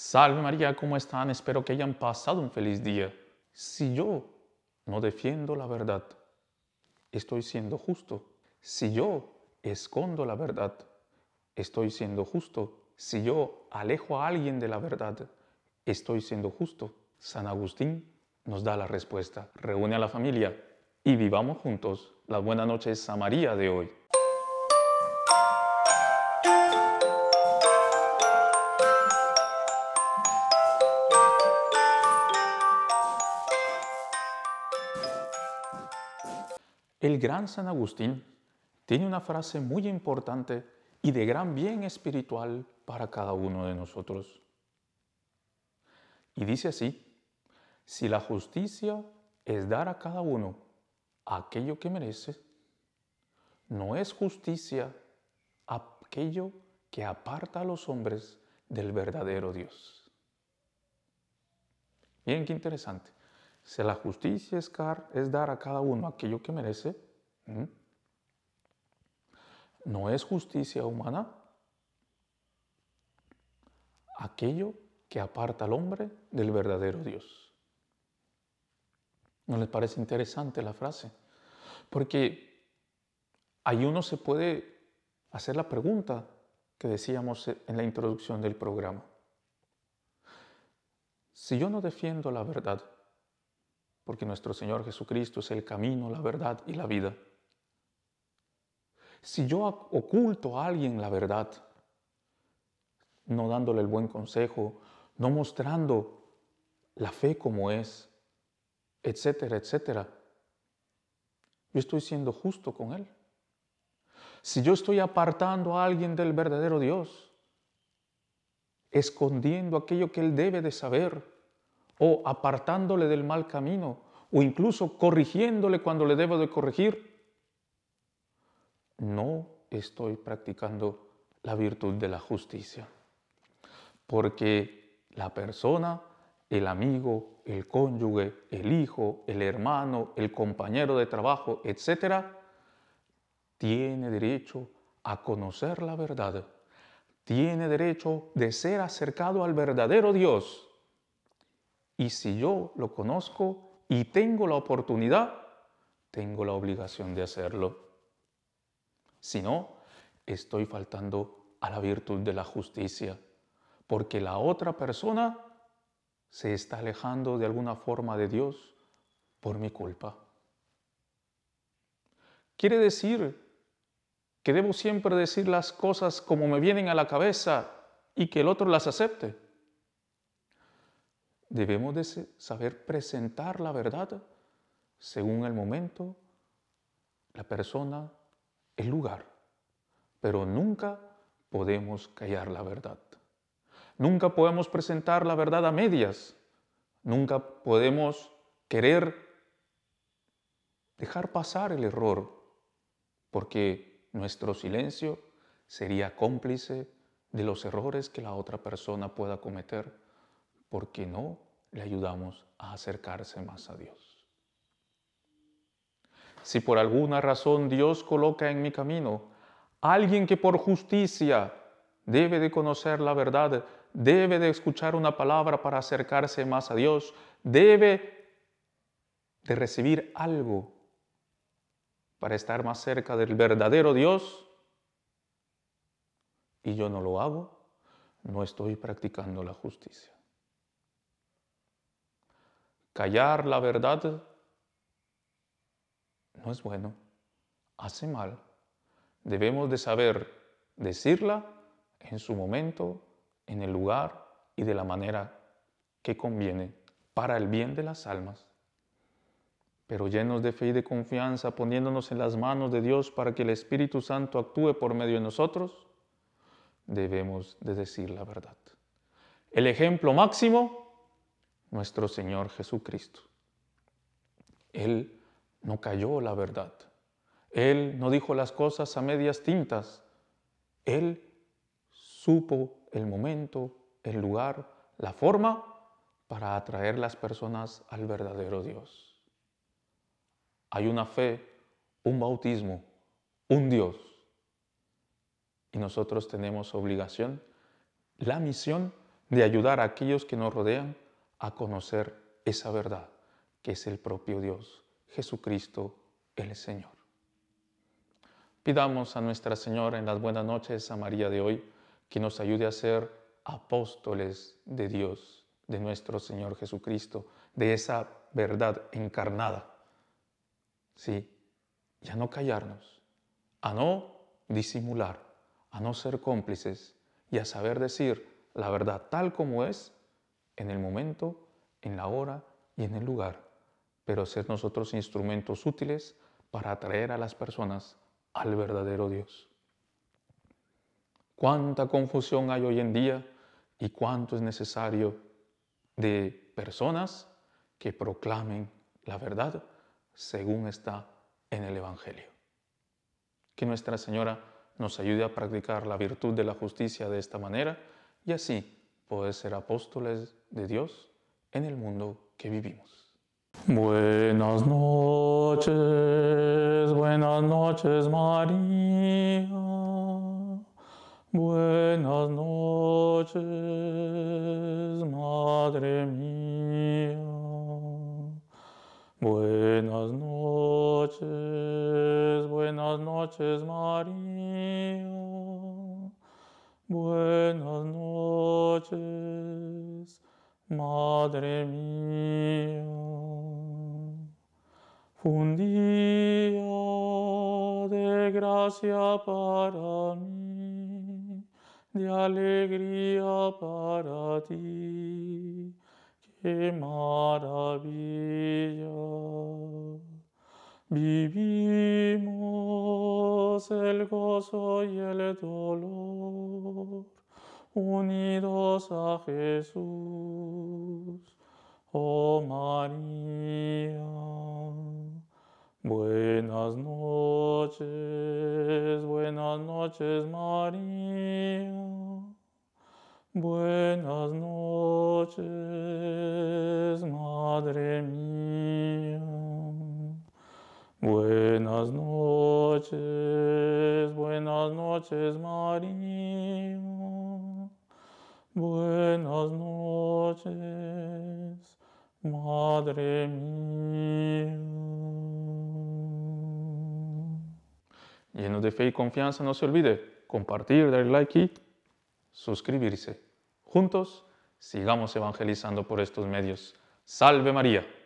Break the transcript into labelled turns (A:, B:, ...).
A: Salve María, ¿cómo están? Espero que hayan pasado un feliz día. Si yo no defiendo la verdad, estoy siendo justo. Si yo escondo la verdad, estoy siendo justo. Si yo alejo a alguien de la verdad, estoy siendo justo. San Agustín nos da la respuesta. Reúne a la familia y vivamos juntos las buenas noches a María de hoy. El gran San Agustín tiene una frase muy importante y de gran bien espiritual para cada uno de nosotros. Y dice así, si la justicia es dar a cada uno aquello que merece, no es justicia aquello que aparta a los hombres del verdadero Dios. Miren qué interesante. Si la justicia es, dar a cada uno aquello que merece, no es justicia humana aquello que aparta al hombre del verdadero Dios. ¿No les parece interesante la frase? Porque ahí uno se puede hacer la pregunta que decíamos en la introducción del programa. Si yo no defiendo la verdad, porque nuestro Señor Jesucristo es el camino, la verdad y la vida. Si yo oculto a alguien la verdad, no dándole el buen consejo, no mostrando la fe como es, etcétera, etcétera, yo estoy siendo justo con él. Si yo estoy apartando a alguien del verdadero Dios, escondiendo aquello que él debe de saber, o apartándole del mal camino, o incluso corrigiéndole cuando le debo de corregir, no estoy practicando la virtud de la justicia. Porque la persona, el amigo, el cónyuge, el hijo, el hermano, el compañero de trabajo, etc., tiene derecho a conocer la verdad, tiene derecho de ser acercado al verdadero Dios y si yo lo conozco y tengo la oportunidad, tengo la obligación de hacerlo. Si no, estoy faltando a la virtud de la justicia, porque la otra persona se está alejando de alguna forma de Dios por mi culpa. Quiere decir que debo siempre decir las cosas como me vienen a la cabeza y que el otro las acepte. Debemos saber presentar la verdad según el momento, la persona, el lugar, pero nunca podemos callar la verdad. Nunca podemos presentar la verdad a medias. Nunca podemos querer dejar pasar el error, porque nuestro silencio sería cómplice de los errores que la otra persona pueda cometer porque no le ayudamos a acercarse más a Dios. Si por alguna razón Dios coloca en mi camino alguien que por justicia debe de conocer la verdad, debe de escuchar una palabra para acercarse más a Dios, debe de recibir algo para estar más cerca del verdadero Dios, y yo no lo hago, no estoy practicando la justicia. Callar la verdad no es bueno, hace mal. Debemos de saber decirla en su momento, en el lugar y de la manera que conviene para el bien de las almas. Pero llenos de fe y de confianza, poniéndonos en las manos de Dios para que el Espíritu Santo actúe por medio de nosotros, debemos de decir la verdad. El ejemplo máximo nuestro Señor Jesucristo. Él no cayó la verdad. Él no dijo las cosas a medias tintas. Él supo el momento, el lugar, la forma para atraer las personas al verdadero Dios. Hay una fe, un bautismo, un Dios. Y nosotros tenemos obligación, la misión de ayudar a aquellos que nos rodean a conocer esa verdad que es el propio Dios, Jesucristo el Señor. Pidamos a Nuestra Señora en las buenas noches a María de hoy que nos ayude a ser apóstoles de Dios, de nuestro Señor Jesucristo, de esa verdad encarnada. Sí, y a no callarnos, a no disimular, a no ser cómplices y a saber decir la verdad tal como es en el momento, en la hora y en el lugar, pero ser nosotros instrumentos útiles para atraer a las personas al verdadero Dios. Cuánta confusión hay hoy en día y cuánto es necesario de personas que proclamen la verdad según está en el Evangelio. Que Nuestra Señora nos ayude a practicar la virtud de la justicia de esta manera y así poder ser apóstoles de Dios en el mundo que vivimos.
B: Buenas noches, buenas noches María, buenas noches Madre mía, buenas noches, buenas noches María. Buenas noches, Madre mía. un día de gracia para mí, de alegría para ti. ¡Qué maravilla! Vivimos el gozo y el dolor, unidos a Jesús. Oh María, buenas noches, buenas noches María, buenas noches Madre mía, buenas noches noches, María. Buenas noches, Madre mía.
A: Lleno de fe y confianza, no se olvide compartir, darle like y suscribirse. Juntos, sigamos evangelizando por estos medios. Salve María.